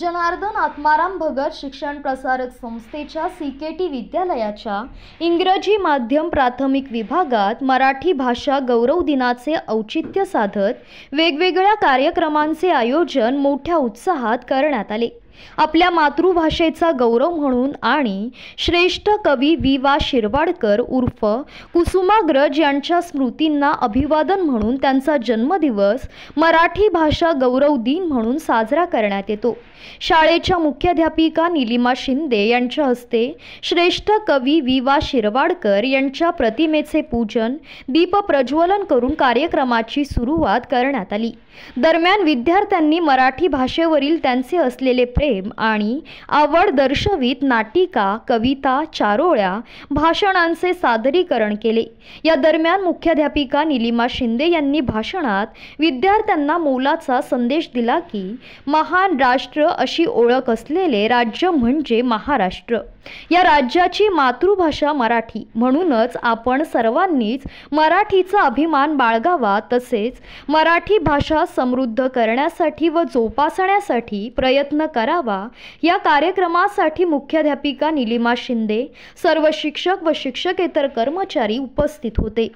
जनार्दन आत्माराम भगत शिक्षण प्रसारक संस्थेच्या सी के टी विद्यालयाच्या इंग्रजी माध्यम प्राथमिक विभागात मराठी भाषा गौरव दिनाचे औचित्य साधत वेगवेगळ्या कार्यक्रमांचे आयोजन मोठ्या उत्साहात करण्यात आले आपल्या मातृभाषेचा गौरव म्हणून आणि श्रेष्ठ कवी वि वा शिरवाडकर उर्फ कुसुमाग्रज यांच्या स्मृतींना अभिवादन म्हणून त्यांचा जन्मदिवस मराठी भाषा गौरव दिन म्हणून साजरा करण्यात येतो शाळेच्या मुख्याध्यापिका निलिमा शिंदे यांच्या हस्ते श्रेष्ठ कवी वि वा शिरवाडकर यांच्या प्रतिमेचे पूजन दीप प्रज्वलन करून कार्यक्रमाची सुरुवात करण्यात आली दरम्यान विद्यार्थ्यांनी मराठी भाषेवरील त्यांचे असलेले प्रेम आणि आवड दर्शवित नाटिका कविता चारोळ्या भाषणांचे सादरीकरण केले या दरम्यान मुख्याध्यापिका निलिमा शिंदे यांनी भाषणात विद्यार्थ्यांना मोलाचा संदेश दिला की महान राष्ट्र अशी ओळख असलेले राज्य म्हणजे महाराष्ट्र या राज्याची मातृभाषा मराठी म्हणूनच आपण सर्वांनीच मराठीचा अभिमान बाळगावा तसेच मराठी भाषा समृद्ध करण्यासाठी व जोपासण्यासाठी प्रयत्न करा करावा या कार्यक्रमासाठी मुख्याध्यापिका निलिमा शिंदे सर्व शिक्षक व शिक्षकेतर कर्मचारी उपस्थित होते